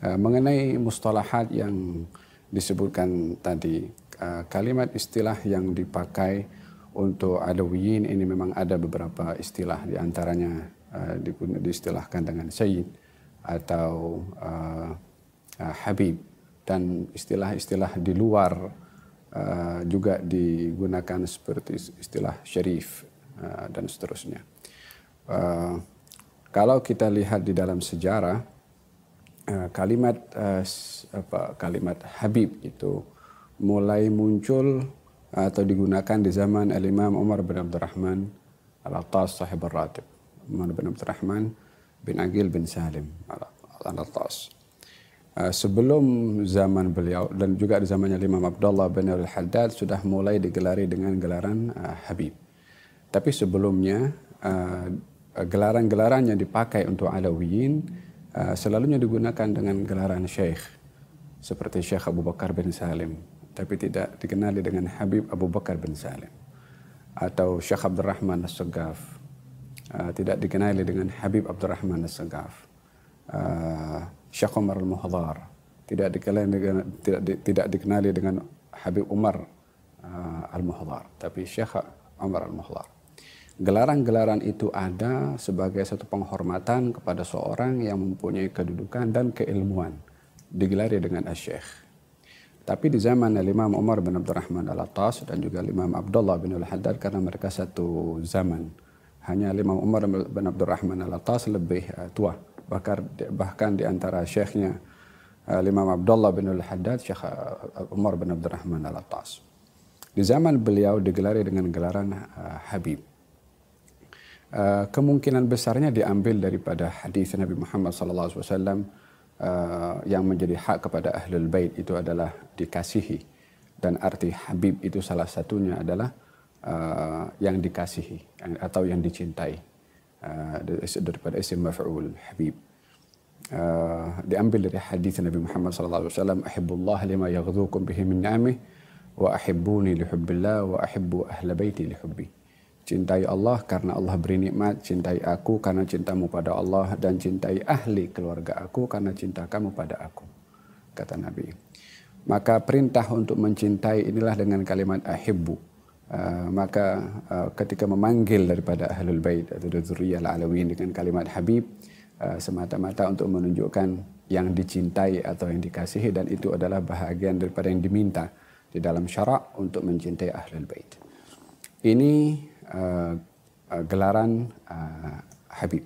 Eh, mengenai mustalahat yang disebutkan tadi, eh, kalimat istilah yang dipakai untuk adawiyin ini memang ada beberapa istilah di antaranya eh, diistilahkan dengan sayyid atau habib dan istilah-istilah di luar juga digunakan seperti istilah syarif dan seterusnya. kalau kita lihat di dalam sejarah Eh, kalimat eh, apa, kalimat Habib itu mulai muncul eh, atau digunakan di zaman Al Imam Umar bin Abdurrahman Al Attas sahib al ratib Umar bin Abdurrahman bin Agil bin Salim Al Attas sebelum zaman beliau dan juga di zamannya Imam Abdullah bin Al Haddad sudah mulai digelari dengan gelaran Habib. Tapi sebelumnya gelaran-gelaran yang dipakai untuk Alawiyin Eh, selalunya digunakan dengan gelaran Syekh seperti Syekh Abu Bakar bin Salim tapi tidak dikenali dengan Habib Abu Bakar bin Salim atau Syekh Abdurrahman as uh, eh, tidak dikenali dengan Habib Abdurrahman as uh, eh, Syekh Umar Al-Muhdar tidak dikenali dengan tidak, di, tidak dikenali dengan Habib Umar uh, Al-Muhdar tapi Syekh Umar Al-Muhdar Gelaran-gelaran itu ada sebagai satu penghormatan kepada seorang yang mempunyai kedudukan dan keilmuan. Digelari dengan asyikh. Tapi di zaman Imam Umar bin Abdurrahman Al-Attas dan juga Imam Abdullah bin Al-Haddad karena mereka satu zaman. Hanya Imam Umar bin Abdurrahman Al-Attas lebih eh, tua. Bahkan, bahkan di antara syekhnya eh, Imam Abdullah bin Al-Haddad, Syekh eh, Umar bin Abdurrahman Al-Attas. Di zaman beliau digelari dengan gelaran Habib. Eh, kemungkinan besarnya diambil daripada hadis Nabi Muhammad SAW uh, eh, yang menjadi hak kepada ahlul bait itu adalah dikasihi dan arti habib itu salah satunya adalah uh, yang dikasihi atau yang dicintai uh, daripada isim maf'ul habib uh, diambil dari hadis Nabi Muhammad SAW ahibbullah lima yaghdukum bihi min ni'amih wa ahibbuni lihubbillah wa ahibbu ahla baiti lihubbi cintai Allah karena Allah beri nikmat, cintai aku karena cintamu pada Allah dan cintai ahli keluarga aku karena cinta kamu pada aku. Kata Nabi. Maka perintah untuk mencintai inilah dengan kalimat ahibbu. Uh, maka uh, ketika memanggil daripada ahlul bait atau dzurriyyah alawiyin dengan kalimat habib uh, semata-mata untuk menunjukkan yang dicintai atau yang dikasihi dan itu adalah bahagian daripada yang diminta di dalam syarak untuk mencintai ahlul bait. Ini uh, uh, gelaran uh, Habib.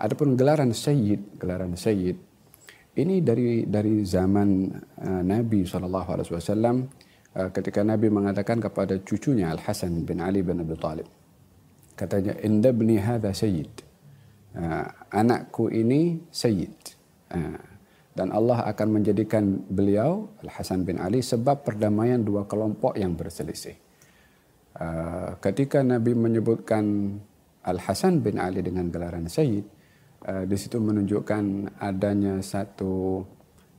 Adapun gelaran Sayyid, gelaran Sayyid ini dari dari zaman uh, Nabi saw. Uh, ketika Nabi mengatakan kepada cucunya Al Hasan bin Ali bin Abi Talib, katanya Indabni hada Sayyid, uh, anakku ini Sayyid. Uh, dan Allah akan menjadikan beliau Al Hasan bin Ali sebab perdamaian dua kelompok yang berselisih. Eh, ketika Nabi menyebutkan Al Hasan bin Ali dengan gelaran Sayyid, uh, di situ menunjukkan adanya satu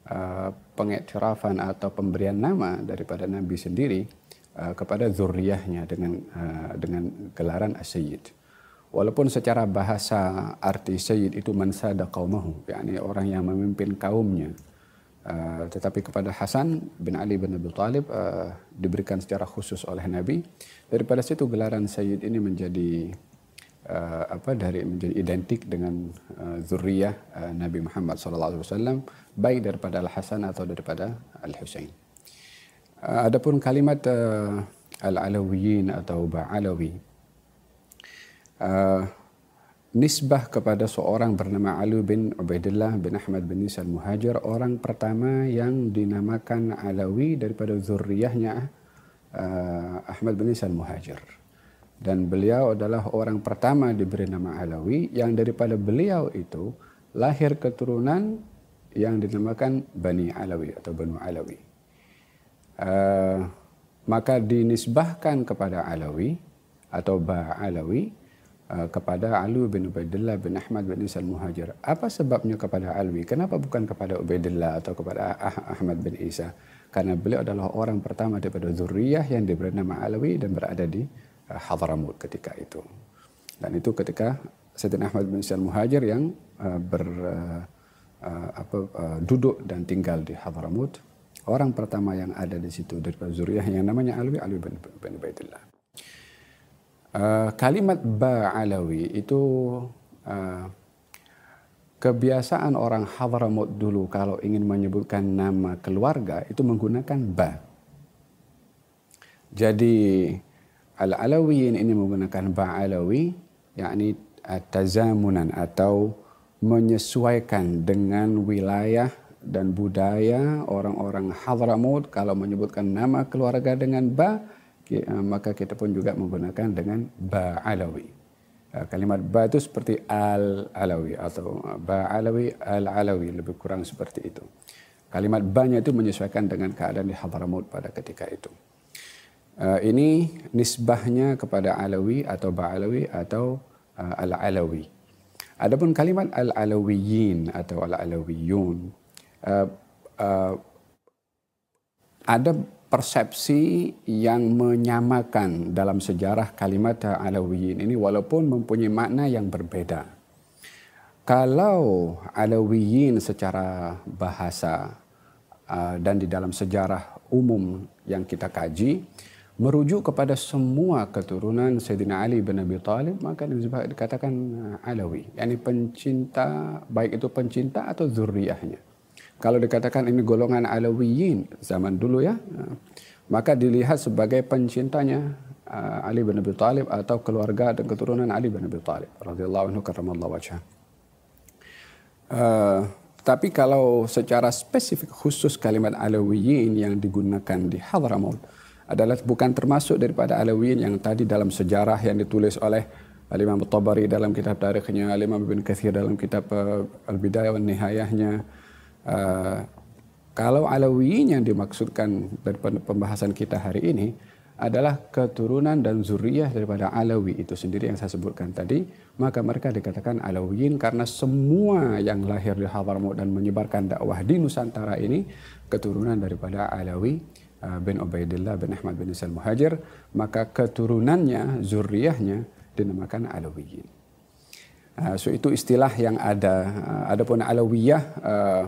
uh, pengiktirafan atau pemberian nama daripada Nabi sendiri uh, kepada zuriyahnya dengan uh, dengan gelaran Sayyid. Walaupun secara bahasa arti Sayyid itu mansada qaumahu, yakni orang yang memimpin kaumnya. Ah, tetapi kepada Hasan bin Ali bin Abi Talib uh, diberikan secara khusus oleh Nabi. Daripada situ gelaran Sayyid ini menjadi uh, apa dari menjadi identik dengan uh, zuriyah uh, Nabi Muhammad SAW baik daripada Al Hasan atau daripada Al Hussein. Uh, Adapun kalimat uh, Al Alawiyin atau Ba Alawi. nisbah kepada seorang bernama Ali bin Ubaidillah bin Ahmad bin Isa Muhajir orang pertama yang dinamakan Alawi daripada zuriyahnya uh, eh, Ahmad bin Isa Muhajir dan beliau adalah orang pertama diberi nama Alawi yang daripada beliau itu lahir keturunan yang dinamakan Bani Alawi atau Banu Alawi uh, maka dinisbahkan kepada Alawi atau Ba Alawi Eh, kepada Alwi bin Ubaidillah bin Ahmad bin Isa al-Muhajir. Apa sebabnya kepada Alwi? Kenapa bukan kepada Ubaidillah atau kepada ah-, ah-, Ahmad bin Isa? Karena beliau adalah orang pertama daripada zuriyah yang diberi nama Alwi dan berada di uh, eh, Hadramut ketika itu. Dan itu ketika Sayyidina Ahmad bin Isa al-Muhajir yang eh, ber apa, duduk dan tinggal di Hadramut orang pertama yang ada di situ daripada zuriyah yang namanya Alwi Alwi bin, bin Ubaidillah. Kalimat eh, kalimat ba'alawi itu uh, kebiasaan orang Hadramaut dulu kalau ingin menyebutkan nama keluarga itu menggunakan ba. Jadi al-alawiyin ini menggunakan ba'alawi yakni tazamunan atau menyesuaikan dengan wilayah dan budaya orang-orang Hadramaut kalau menyebutkan nama keluarga dengan ba Eh, maka kita pun juga menggunakan dengan ba'alawi. Eh, kalimat ba itu seperti al-alawi atau eh, ba'alawi al-alawi lebih kurang seperti itu. Kalimat ba itu menyesuaikan dengan keadaan di Hadramaut pada ketika itu. Ini nisbahnya kepada alawi atau ba'alawi atau al-alawi. Adapun kalimat al-alawiyin atau al-alawiyun ada persepsi yang menyamakan dalam sejarah kalimat Alawiyin ini walaupun mempunyai makna yang berbeda. Kalau Alawiyin secara bahasa uh, dan di dalam sejarah umum yang kita kaji merujuk kepada semua keturunan Sayyidina Ali bin Abi Thalib maka dikatakan uh, Alawi, yakni pencinta baik itu pencinta atau zuriyahnya. Kalau dikatakan ini golongan Alawiyin zaman dulu ya, maka dilihat sebagai pencintanya uh, Ali bin Abi Thalib atau keluarga dan keturunan Ali bin Abi Thalib radhiyallahu anhu karramallahu wajhah. Uh, tapi kalau secara spesifik khusus kalimat Alawiyin yang digunakan di Hadramaut adalah bukan termasuk daripada Alawiyin yang tadi dalam sejarah yang ditulis oleh Al-Imam Tabari dalam kitab tarikhnya, Al-Imam Ibn Kathir dalam kitab uh, Al-Bidayah dan Nihayahnya, Uh, kalau Alawiyin yang dimaksudkan dari pembahasan kita hari ini adalah keturunan dan zuriyah daripada Alawi itu sendiri yang saya sebutkan tadi, maka mereka dikatakan Alawiyin karena semua yang lahir di Hadramaut dan menyebarkan dakwah di Nusantara ini keturunan daripada Alawi eh, bin Ubaidillah bin Ahmad bin Isal Muhajir, maka keturunannya, zuriyahnya dinamakan Alawiyin. Jadi eh, so itu istilah yang ada. adapun Alawiyah uh,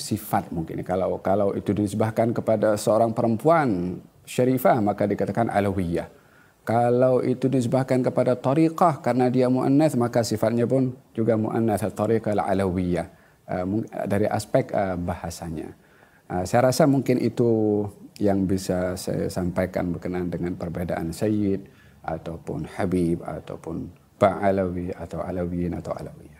sifat mungkin kalau kalau itu disebahkan kepada seorang perempuan syarifah maka dikatakan alawiyah kalau itu disebahkan kepada tariqah karena dia muannas maka sifatnya pun juga muannas tariqah al alawiyah eh, dari aspek eh, bahasanya eh, saya rasa mungkin itu yang bisa saya sampaikan berkenaan dengan perbedaan sayyid ataupun habib ataupun ba'alawi atau alawiyin atau alawiyah